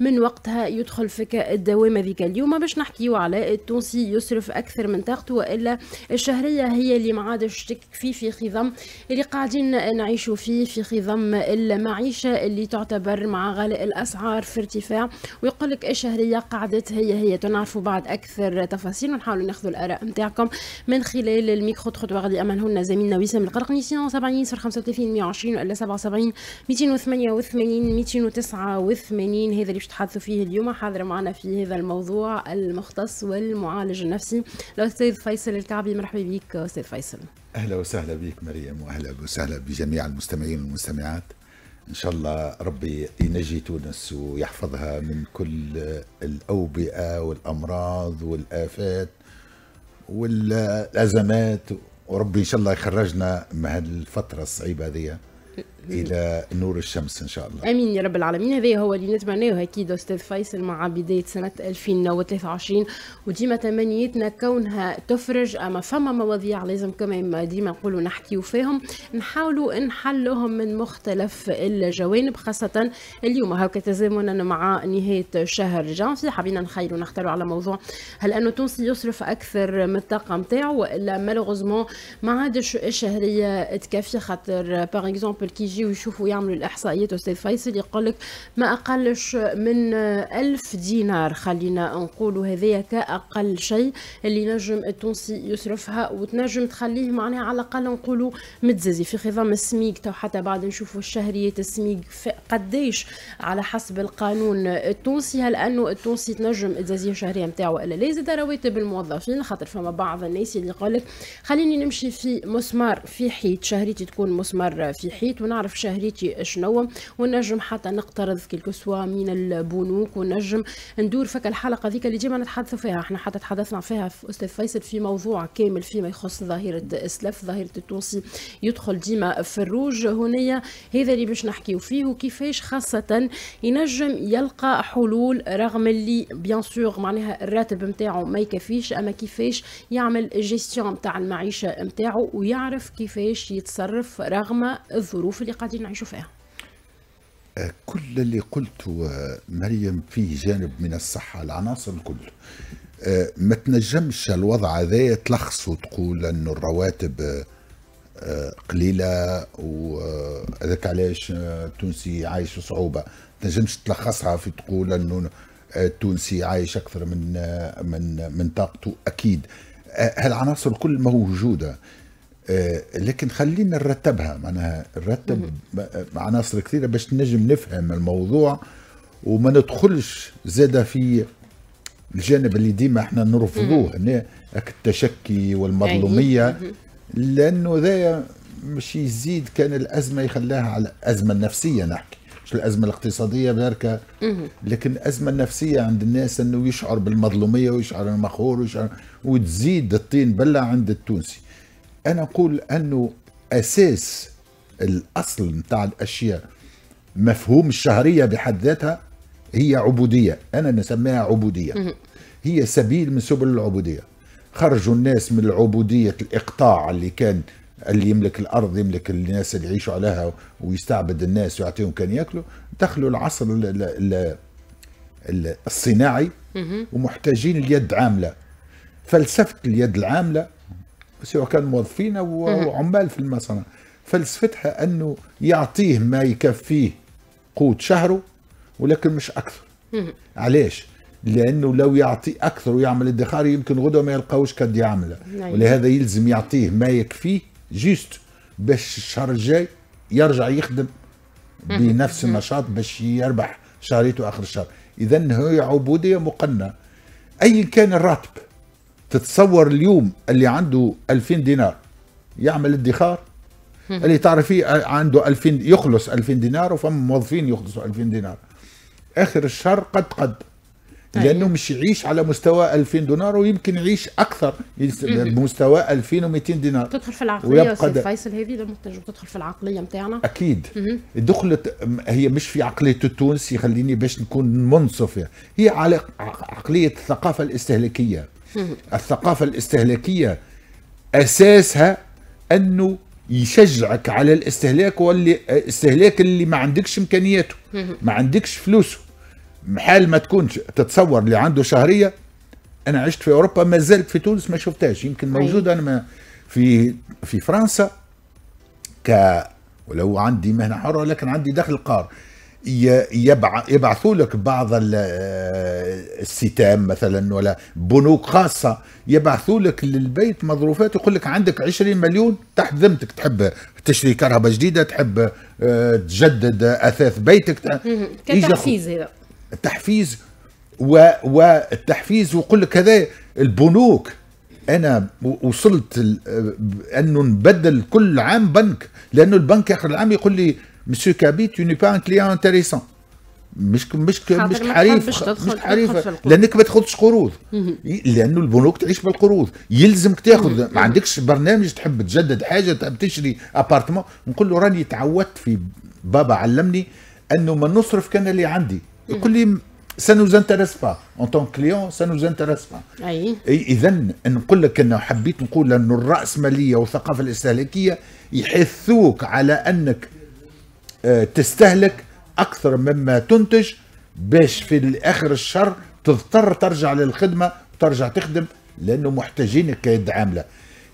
من وقتها يدخل فيك الدوامة ذيك اليوم باش نحكيو على التونسي يصرف أكثر من طاقته وإلا الشهرية هي اللي ما عادش تكفي في خضم اللي قاعدين نعيشوا فيه في خضم المعيشة اللي تعتبر مع غلاء الأسعار في ارتفاع ويقول لك الشهرية قعدت هي هي تنعرفوا بعد أكثر تفاصيل ونحاولوا ناخذوا الآراء نتاعكم من خلال الميكرو تخطوة غادي أمانه هنا زميلنا وسام القرقني 70 35 120 ولا 77 288 289 هذا اللي تحدثوا فيه اليوم حاضر معنا في هذا الموضوع المختص والمعالج النفسي الأستاذ فيصل الكعبي مرحبا بك أستاذ فيصل أهلا وسهلا بك مريم وأهلا وسهلا بجميع المستمعين والمستمعات ان شاء الله ربي ينجي تونس ويحفظها من كل الاوبئه والامراض والافات والازمات وربي ان شاء الله يخرجنا من الفتره الصعيبه هذه الى نور الشمس ان شاء الله امين يا رب العالمين هذا هو اللي نتمناه اكيد استاذ فيصل مع بدايه سنه 2023 وديما تمنيتنا كونها تفرج اما فما مواضيع لازم كما ديما نقولوا نحكيوا فيهم نحاولوا نحلوهم من مختلف الجوانب خاصه اليوم هكا تزامنا مع نهايه شهر جانفي حبينا نخيلوا نختاروا على موضوع هل انه التونسي يصرف اكثر من الطاقه نتاعو ولا مالوغوزمون ما عادش الشهريه تكفي خاطر باغ اكزومبل كي يجيو يشوفوا يعملوا الاحصائيات استاذ فيصل يقول لك ما اقلش من ألف دينار خلينا نقولوا هذايا كاقل شيء اللي نجم التونسي يصرفها وتنجم تخليه معناها على الاقل نقولوا متزازي في خضم السميك تو حتى بعد نشوفوا الشهريات السميك قديش على حسب القانون التونسي هل انه التونسي تنجم تزازي الشهريه نتاعو ولا لا زاد رواتب الموظفين خاطر فما بعض الناس اللي يقول لك خليني نمشي في مسمار في حيط شهريتي تكون مسمار في حيط ونعرف نعرف شهريتي شنو ونجم حتى نقترض كيلكو سوا من البنوك ونجم ندور فك الحلقه ذيك اللي ديما نتحدث فيها احنا حتى تحدثنا فيها في استاذ فيصل في موضوع كامل فيما يخص ظاهره السلف ظاهره التونسي يدخل ديما في الروج هنايا هذا اللي باش نحكيو فيه وكيفاش خاصه ينجم يلقى حلول رغم اللي بيان سور معناها الراتب نتاعو ما يكفيش اما كيفاش يعمل جيستيون نتاع المعيشه نتاعو ويعرف كيفاش يتصرف رغم الظروف اللي اللي قاعدين نعيشوا فيها أه، كل اللي قلته مريم فيه جانب من الصحة العناصر الكل أه، ما تنجمش الوضع هذا تلخص وتقول أن الرواتب أه، قليلة وهذاك علاش التونسي عايش صعوبة تنجمش تلخصها في تقول أنه التونسي عايش أكثر من من من طاقته أكيد هالعناصر الكل موجودة آه، لكن خلينا نرتبها معناها نرتب عناصر كثيره باش نجم نفهم الموضوع وما ندخلش زاده في الجانب اللي ديما احنا نرفضوه هنا التشكي والمظلوميه يعني، لانه ذا مش يزيد كان الازمه يخلاها على الازمه النفسيه نحكي مش الازمه الاقتصاديه بركه لكن الازمه النفسيه عند الناس انه يشعر بالمظلوميه ويشعر المخور ويشعر وتزيد الطين بله عند التونسي انا نقول انه اساس الاصل نتاع الاشياء مفهوم الشهريه بحد ذاتها هي عبوديه انا نسميها عبوديه هي سبيل من سبل العبوديه خرجوا الناس من عبوديه الاقطاع اللي كان اللي يملك الارض يملك الناس اللي يعيشوا عليها ويستعبد الناس ويعطيهم كان ياكلوا دخلوا العصر الـ الـ الـ الصناعي ومحتاجين اليد عامله فلسفه اليد العامله سواء كان موظفين او عمال في المصانع فلسفتها انه يعطيه ما يكفيه قوت شهره ولكن مش اكثر علاش لانه لو يعطي اكثر ويعمل ادخار يمكن غدوه ما يلقاوش قد يعمله نعم. ولهذا يلزم يعطيه ما يكفيه جيست باش الشهر الجاي يرجع يخدم بنفس النشاط باش يربح شهريته اخر الشهر اذا هي عبوديه مقننه ايا كان الراتب تتصور اليوم اللي عنده 2000 دينار يعمل ادخار اللي تعرفيه آه، عنده 2000 يخلص 2000 دينار وفم موظفين يخلصوا 2000 دينار اخر الشهر قد قد طيب. لانه مش يعيش على مستوى 2000 دينار ويمكن يعيش اكثر بمستوى 2200 دينار تدخل في العقليه استاذ فيصل هذه لما تدخل في العقليه نتاعنا اكيد دخلت هي مش في عقليه التونسي خليني باش نكون منصف يعني. هي على عقليه الثقافه الاستهلاكيه الثقافة الاستهلاكية أساسها أنه يشجعك على الاستهلاك واللي استهلاك اللي ما عندكش امكانياته ما عندكش فلوسه محال ما تكونش تتصور اللي عنده شهريه انا عشت في اوروبا ما زلت في تونس ما شفتهاش يمكن موجوده انا ما في في فرنسا ك ولو عندي مهنه حره لكن عندي دخل قار يبعثوا لك بعض آه، الستام مثلا ولا بنوك خاصة يبعثوا لك للبيت مظروفات يقول لك عندك 20 مليون تحت ذمتك تحب تشري كهرباء جديدة تحب آه، تجدد أثاث بيتك كتحفيز هذا تحفيز و... والتحفيز ويقول لك هذا البنوك انا وصلت آه، انه نبدل كل عام بنك لانه البنك اخر العام يقول لي مسيو كابي تو ني با ان كليان انتريسون مش مش مش حريف مش حريف لانك ما تاخذش قروض لانه البنوك تعيش بالقروض يلزمك تاخذ ما عندكش برنامج تحب تجدد حاجه تحب تشري ابارتمون نقول له راني تعودت في بابا علمني انه ما نصرف كان اللي عندي يقول لي سانو نوز با اون تون كليون سانو نوز با اي اذا نقول لك انه حبيت نقول انه الراسماليه والثقافه الاستهلاكيه يحثوك على انك آه، تستهلك اكثر مما تنتج باش في اخر الشهر تضطر ترجع للخدمه وترجع تخدم لانه محتاجينك كيد عامله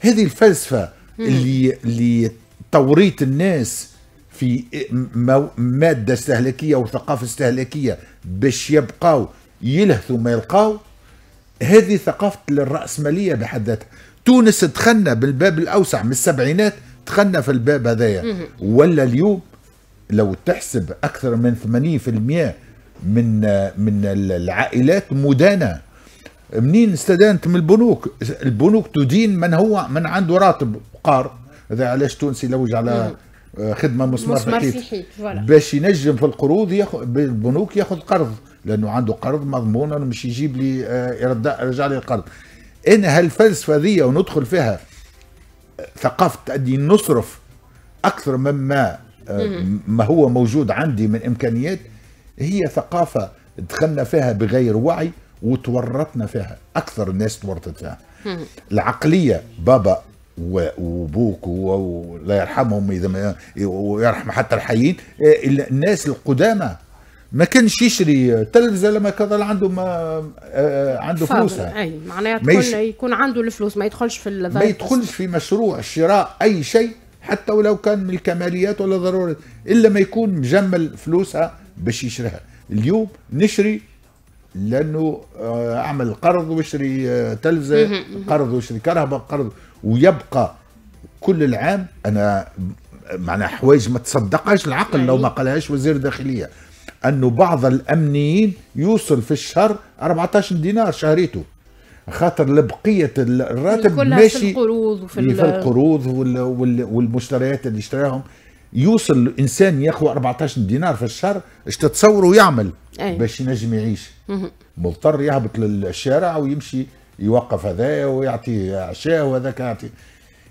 هذه الفلسفه اللي اللي توريط الناس في ماده استهلاكيه وثقافه استهلاكيه باش يبقاو يلهثوا ما يلقاو هذه ثقافه الراسماليه بحد ذاتها تونس تخنى بالباب الاوسع من السبعينات دخلنا في الباب هذايا ولا اليوم لو تحسب أكثر من 80% من من العائلات مدانة منين استدانت من البنوك البنوك تدين من هو من عنده راتب قار هذا علاش تونسي لوج على آه، خدمه مسمار, مسمار في باش ينجم في القروض ياخذ البنوك ياخذ قرض لانه عنده قرض مضمون انه مش يجيب لي آه، يرد يرجع لي القرض انا هالفلسفه ذي وندخل فيها آه، ثقافه اني نصرف اكثر مما آه، ما هو موجود عندي من امكانيات هي ثقافه دخلنا فيها بغير وعي وتورطنا فيها اكثر الناس تورطت فيها العقليه بابا وابوك ولا يرحمهم اذا ما ويرحم حتى الحيين آه، الناس القدامى ما كانش يشري تلفزه لما كان عنده ما آه، عنده فلوسها اي معناها يكون عنده الفلوس ما يدخلش في ما يدخلش في مشروع شراء اي شيء حتى ولو كان من الكماليات ولا ضروري الا ما يكون مجمل فلوسها باش يشريها اليوم نشري لانه آه، اعمل قرض وشري آه، تلفزه قرض وشري كهرباء قرض ويبقى كل العام انا معناها حوايج ما تصدقهاش العقل لو يعني. ما قالهاش وزير الداخليه انه بعض الامنيين يوصل في الشهر 14 دينار شهريته خاطر لبقيه الراتب ماشي في القروض وفي في القروض والمشتريات اللي اشتراهم يوصل الانسان ياخذ 14 دينار في الشهر اش تتصوروا يعمل أي. باش ينجم يعيش مضطر يهبط للشارع ويمشي يوقف هذا ويعطي عشاء وهذاك يعطي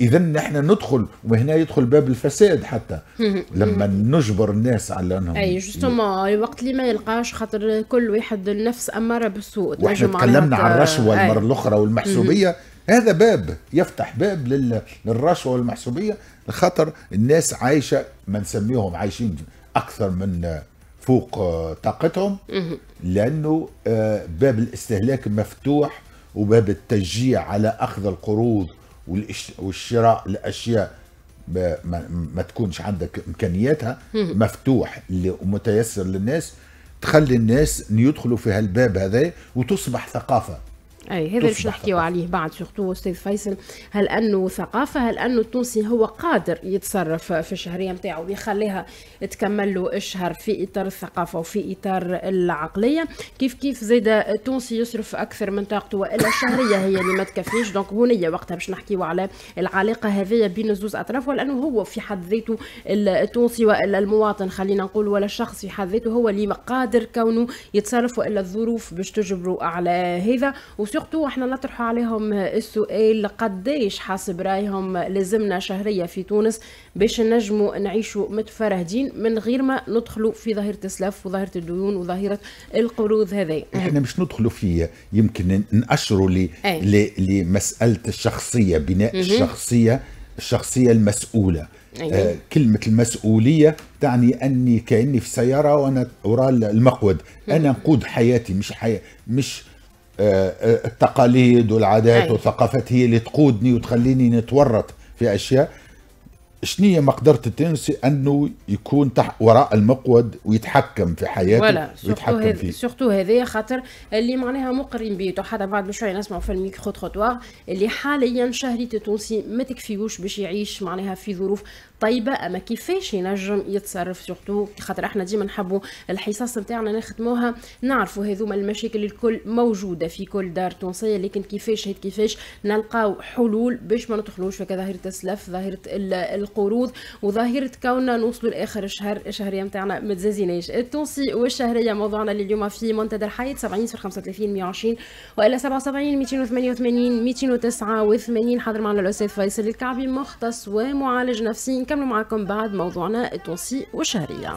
اذا نحن ندخل وهنا يدخل باب الفساد حتى لما نجبر الناس على انهم اي جوستومون وقت اللي ما يلقاش خاطر كل واحد النفس اماره بالسوء واحنا تكلمنا عن الرشوه المره الاخرى والمحسوبيه هذا باب يفتح باب للرشوه والمحسوبيه لخاطر الناس عايشه ما نسميهم عايشين اكثر من فوق طاقتهم لانه آه، باب الاستهلاك مفتوح وباب التشجيع على اخذ القروض والشراء الاشياء ما تكونش عندك امكانياتها مفتوح ومتيسر للناس تخلي الناس يدخلوا في هالباب هذا وتصبح ثقافه اي هذا باش نحكيو عليه بعد سورتو استاذ فيصل هل انه ثقافه هل انه التونسي هو قادر يتصرف في الشهريه نتاعو ويخليها تكمل له الشهر في اطار الثقافه وفي اطار العقليه كيف كيف زيد التونسي يصرف اكثر من طاقته والا الشهريه هي اللي ما تكفيش دونك بنيه وقتها باش نحكيو على العلاقه هذه بين الزوز اطراف ولانه هو في حد ذاته التونسي والا المواطن خلينا نقول ولا الشخص في حد ذاته هو اللي قادر كونه يتصرف والا الظروف باش تجبره على هذا سورتو احنا نطرحوا عليهم السؤال قديش حسب رايهم لازمنا شهريه في تونس باش نجموا نعيشوا متفرهدين من غير ما ندخلوا في ظاهره السلف وظاهره الديون وظاهره القروض هذه احنا مش ندخلوا في يمكن ناشروا لمساله الشخصيه بناء الشخصيه الشخصيه المسؤوله أيه. كلمة المسؤولية تعني أني كأني في سيارة وأنا وراء المقود أنا نقود حياتي مش حي... مش التقاليد والعادات والثقافات هي اللي تقودني وتخليني نتورط في اشياء شنية مقدرة التونسي انه يكون تح وراء المقود ويتحكم في حياته ولا. ويتحكم هذ... فيه سورتو هذايا خاطر اللي معناها مقرن بيته حتى بعد بشويه نسمعوا في الميكرو تروتوار اللي حاليا شهرية التونسي ما تكفيوش باش يعيش معناها في ظروف طيبه اما كيفاش ينجم يتصرف سورتو خاطر احنا ديما نحبوا الحصص نتاعنا نخدموها نعرفوا هذوما المشاكل الكل موجوده في كل دار تونسيه لكن كيفاش كيفاش نلقاو حلول باش ما ندخلوش في ظاهره السلف ظاهره ال... القروض وظاهره كوننا نوصلوا لاخر الشهر الشهريه نتاعنا ما تزازيناش التونسي والشهريه موضوعنا لليوم في منتدى الحياة 70 صفر 35 120 والا 77 288 289 حاضر معنا الاستاذ فيصل الكعبي مختص ومعالج نفسي نكمل معكم بعد موضوعنا التونسي والشهريه